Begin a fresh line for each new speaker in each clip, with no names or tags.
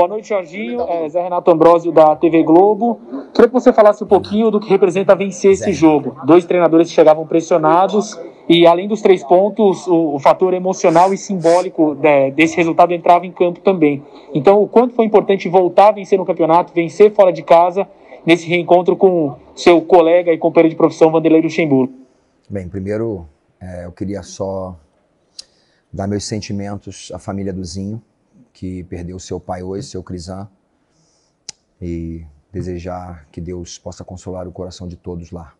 Boa noite, Jorginho. É, Zé Renato Ambrosio, da TV Globo. Queria que você falasse um pouquinho do que representa vencer esse jogo. Dois treinadores que chegavam pressionados e, além dos três pontos, o, o fator emocional e simbólico né, desse resultado entrava em campo também. Então, o quanto foi importante voltar a vencer no campeonato, vencer fora de casa, nesse reencontro com seu colega e companheiro de profissão, Vanderlei Luxemburgo? Bem, primeiro, é, eu queria só dar meus sentimentos à família do Zinho que perdeu seu pai hoje, seu Crisan, e desejar que Deus possa consolar o coração de todos lá,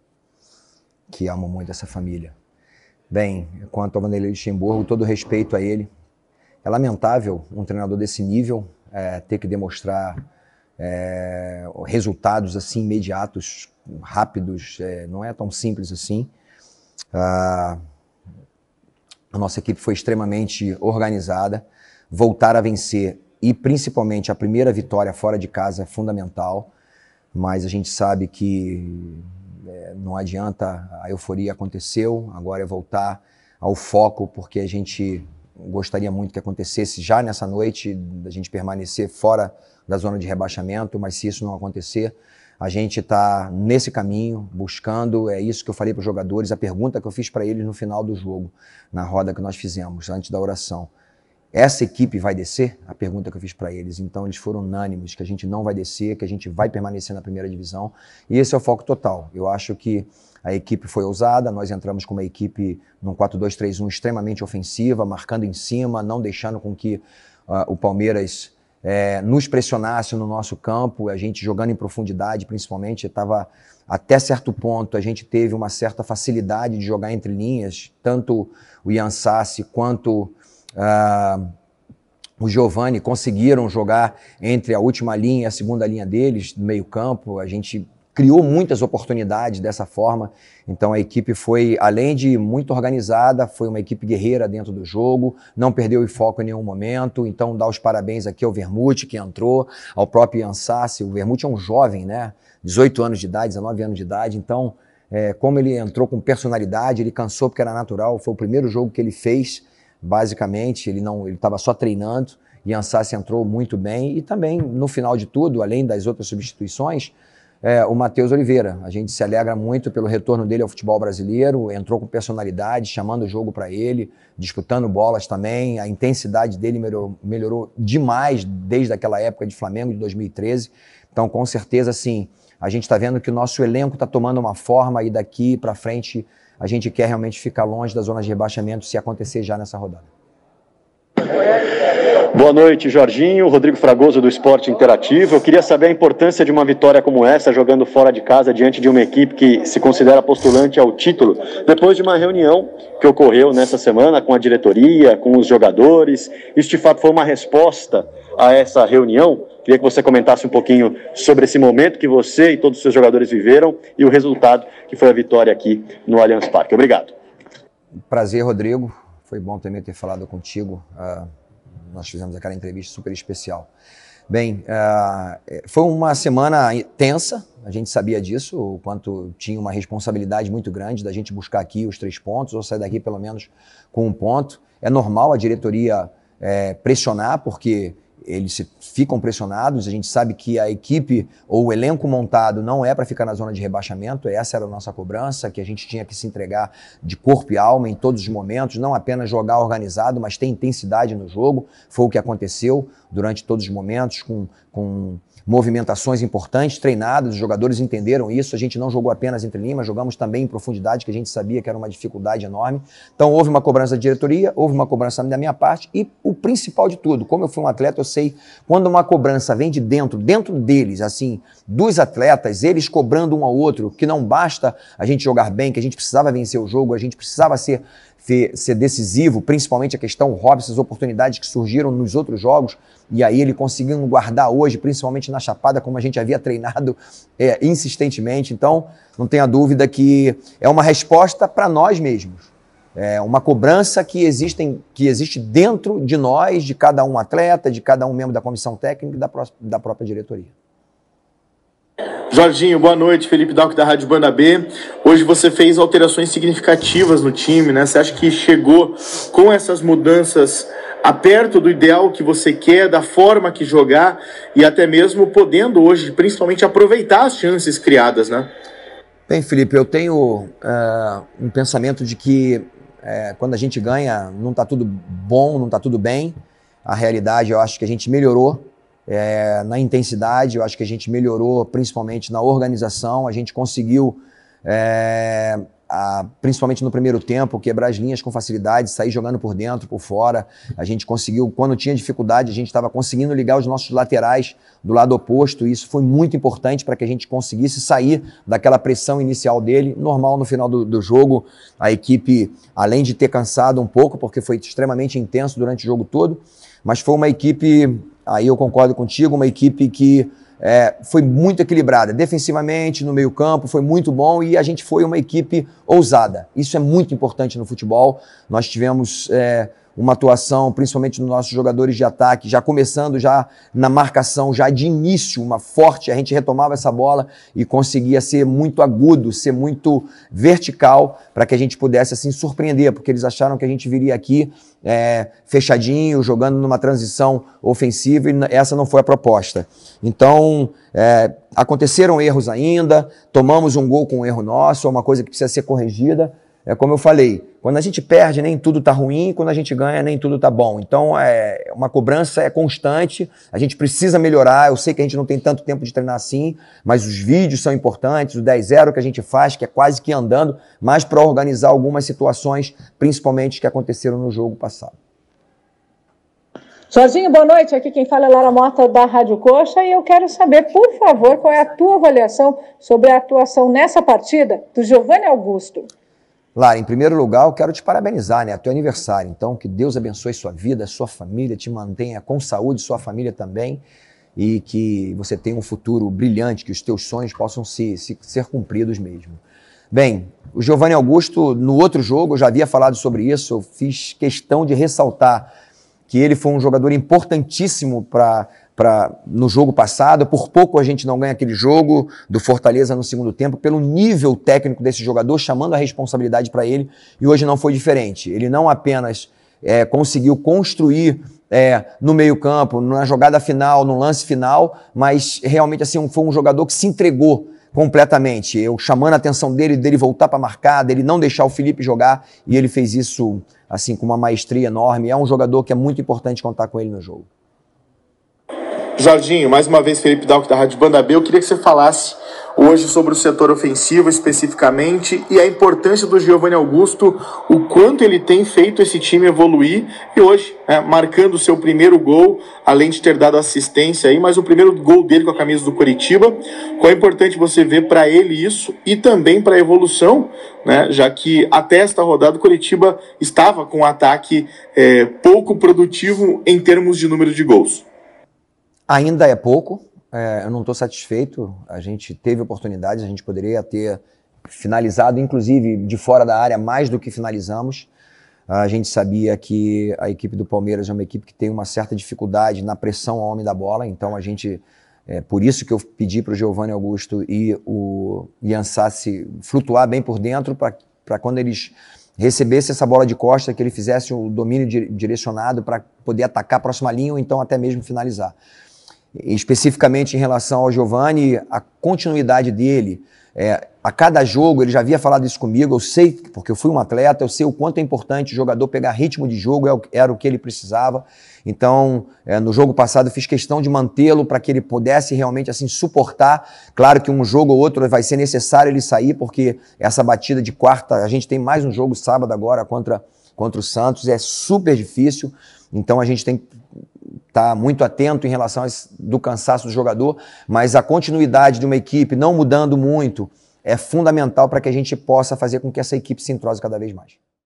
que amam muito essa família. Bem, quanto ao Vanderlei Luxemburgo, todo respeito a ele. É lamentável um treinador desse nível é, ter que demonstrar é, resultados assim imediatos, rápidos, é, não é tão simples assim. Ah, a nossa equipe foi extremamente organizada voltar a vencer e principalmente a primeira vitória fora de casa é fundamental, mas a gente sabe que é, não adianta, a euforia aconteceu, agora é voltar ao foco, porque a gente gostaria muito que acontecesse já nessa noite, a gente permanecer fora da zona de rebaixamento, mas se isso não acontecer, a gente está nesse caminho, buscando, é isso que eu falei para os jogadores, a pergunta que eu fiz para eles no final do jogo, na roda que nós fizemos, antes da oração. Essa equipe vai descer? A pergunta que eu fiz para eles. Então, eles foram unânimes que a gente não vai descer, que a gente vai permanecer na primeira divisão. E esse é o foco total. Eu acho que a equipe foi ousada, nós entramos com uma equipe num 4-2-3-1 extremamente ofensiva, marcando em cima, não deixando com que uh, o Palmeiras é, nos pressionasse no nosso campo, a gente jogando em profundidade, principalmente, estava até certo ponto, a gente teve uma certa facilidade de jogar entre linhas, tanto o Ian Sassi quanto Uh, o Giovani conseguiram jogar entre a última linha e a segunda linha deles, no meio-campo. A gente criou muitas oportunidades dessa forma. Então a equipe foi, além de muito organizada, foi uma equipe guerreira dentro do jogo, não perdeu o foco em nenhum momento. Então dá os parabéns aqui ao Vermute que entrou, ao próprio Ansassi. O Vermute é um jovem, né? 18 anos de idade, 19 anos de idade. Então, é, como ele entrou com personalidade, ele cansou porque era natural, foi o primeiro jogo que ele fez Basicamente, ele não, ele estava só treinando. Ansassi entrou muito bem e também no final de tudo, além das outras substituições, é, o Matheus Oliveira. A gente se alegra muito pelo retorno dele ao futebol brasileiro, entrou com personalidade, chamando o jogo para ele, disputando bolas também. A intensidade dele melhorou, melhorou demais desde aquela época de Flamengo de 2013. Então, com certeza, sim, a gente está vendo que o nosso elenco está tomando uma forma e daqui para frente a gente quer realmente ficar longe das zonas de rebaixamento se acontecer já nessa rodada. Boa noite, Jorginho. Rodrigo Fragoso do Esporte Interativo. Eu queria saber a importância de uma vitória como essa, jogando fora de casa, diante de uma equipe que se considera postulante ao título, depois de uma reunião que ocorreu nessa semana com a diretoria, com os jogadores. Isso de fato foi uma resposta a essa reunião? Queria que você comentasse um pouquinho sobre esse momento que você e todos os seus jogadores viveram e o resultado que foi a vitória aqui no Allianz Parque. Obrigado. Prazer, Rodrigo. Foi bom também ter falado contigo. Uh, nós fizemos aquela entrevista super especial. Bem, uh, foi uma semana tensa, a gente sabia disso, o quanto tinha uma responsabilidade muito grande da gente buscar aqui os três pontos, ou sair daqui pelo menos com um ponto. É normal a diretoria é, pressionar, porque eles ficam pressionados. A gente sabe que a equipe ou o elenco montado não é para ficar na zona de rebaixamento. Essa era a nossa cobrança, que a gente tinha que se entregar de corpo e alma em todos os momentos, não apenas jogar organizado, mas ter intensidade no jogo. Foi o que aconteceu durante todos os momentos, com, com movimentações importantes, treinadas, os jogadores entenderam isso. A gente não jogou apenas entre linhas, jogamos também em profundidade, que a gente sabia que era uma dificuldade enorme. Então houve uma cobrança da diretoria, houve uma cobrança da minha parte e o principal de tudo, como eu fui um atleta, eu sei quando uma cobrança vem de dentro, dentro deles, assim, dos atletas, eles cobrando um ao outro, que não basta a gente jogar bem, que a gente precisava vencer o jogo, a gente precisava ser ser decisivo, principalmente a questão Robson, as oportunidades que surgiram nos outros jogos, e aí ele conseguindo guardar hoje, principalmente na Chapada, como a gente havia treinado é, insistentemente. Então, não tenha dúvida que é uma resposta para nós mesmos. É uma cobrança que, existem, que existe dentro de nós, de cada um atleta, de cada um membro da comissão técnica e da, pró da própria diretoria. Jorginho, boa noite. Felipe Dalco da Rádio Banda B. Hoje você fez alterações significativas no time, né? Você acha que chegou com essas mudanças a perto do ideal que você quer, da forma que jogar e até mesmo podendo hoje, principalmente, aproveitar as chances criadas, né? Bem, Felipe, eu tenho uh, um pensamento de que uh, quando a gente ganha, não está tudo bom, não está tudo bem. A realidade, eu acho que a gente melhorou é, na intensidade. Eu acho que a gente melhorou, principalmente na organização. A gente conseguiu, é, a, principalmente no primeiro tempo, quebrar as linhas com facilidade, sair jogando por dentro, por fora. A gente conseguiu, quando tinha dificuldade, a gente estava conseguindo ligar os nossos laterais do lado oposto. isso foi muito importante para que a gente conseguisse sair daquela pressão inicial dele. Normal no final do, do jogo, a equipe, além de ter cansado um pouco, porque foi extremamente intenso durante o jogo todo. Mas foi uma equipe aí eu concordo contigo, uma equipe que é, foi muito equilibrada. Defensivamente, no meio-campo, foi muito bom e a gente foi uma equipe ousada. Isso é muito importante no futebol. Nós tivemos é, uma atuação, principalmente nos nossos jogadores de ataque, já começando já na marcação, já de início, uma forte, a gente retomava essa bola e conseguia ser muito agudo, ser muito vertical, para que a gente pudesse assim surpreender, porque eles acharam que a gente viria aqui é, fechadinho, jogando numa transição ofensiva, e essa não foi a proposta. Então, é, aconteceram erros ainda, tomamos um gol com um erro nosso, é uma coisa que precisa ser corrigida, é como eu falei, quando a gente perde, nem tudo tá ruim, quando a gente ganha, nem tudo tá bom. Então, é uma cobrança é constante, a gente precisa melhorar. Eu sei que a gente não tem tanto tempo de treinar assim, mas os vídeos são importantes, o 10-0 que a gente faz, que é quase que andando, mas para organizar algumas situações, principalmente que aconteceram no jogo passado. Jorginho, boa noite. Aqui quem fala é Lara Mota da Rádio Coxa e eu quero saber, por favor, qual é a tua avaliação sobre a atuação nessa partida do Giovanni Augusto. Lara, em primeiro lugar, eu quero te parabenizar, né? É teu aniversário. Então, que Deus abençoe sua vida, sua família, te mantenha com saúde, sua família também. E que você tenha um futuro brilhante, que os teus sonhos possam se, se ser cumpridos mesmo. Bem, o Giovanni Augusto, no outro jogo, eu já havia falado sobre isso, eu fiz questão de ressaltar que ele foi um jogador importantíssimo para no jogo passado. Por pouco a gente não ganha aquele jogo do Fortaleza no segundo tempo, pelo nível técnico desse jogador, chamando a responsabilidade para ele. E hoje não foi diferente. Ele não apenas é, conseguiu construir é, no meio-campo, na jogada final, no lance final, mas realmente assim foi um jogador que se entregou completamente. Eu chamando a atenção dele, dele voltar para marcar, dele não deixar o Felipe jogar, e ele fez isso assim com uma maestria enorme. É um jogador que é muito importante contar com ele no jogo. Jardim, mais uma vez Felipe Dalk da Rádio Banda B, eu queria que você falasse hoje sobre o setor ofensivo especificamente e a importância do Giovanni Augusto, o quanto ele tem feito esse time evoluir e hoje né, marcando o seu primeiro gol, além de ter dado assistência aí, mas o primeiro gol dele com a camisa do Curitiba. Qual é importante você ver para ele isso e também para a evolução, né, já que até esta rodada o Curitiba estava com um ataque é, pouco produtivo em termos de número de gols. Ainda é pouco, é, eu não estou satisfeito. A gente teve oportunidades, a gente poderia ter finalizado, inclusive de fora da área, mais do que finalizamos. A gente sabia que a equipe do Palmeiras é uma equipe que tem uma certa dificuldade na pressão ao homem da bola, então a gente. É, por isso que eu pedi para o Giovanni Augusto e o Iansá se flutuar bem por dentro, para quando eles recebessem essa bola de costa, que ele fizesse o domínio direcionado para poder atacar a próxima linha ou então até mesmo finalizar especificamente em relação ao Giovanni, a continuidade dele. É, a cada jogo, ele já havia falado isso comigo, eu sei, porque eu fui um atleta, eu sei o quanto é importante o jogador pegar ritmo de jogo, é era o que ele precisava. Então, é, no jogo passado, eu fiz questão de mantê-lo para que ele pudesse realmente assim suportar. Claro que um jogo ou outro vai ser necessário ele sair, porque essa batida de quarta, a gente tem mais um jogo sábado agora contra, contra o Santos, é super difícil. Então, a gente tem tá muito atento em relação ao do cansaço do jogador, mas a continuidade de uma equipe não mudando muito é fundamental para que a gente possa fazer com que essa equipe se entrose cada vez mais.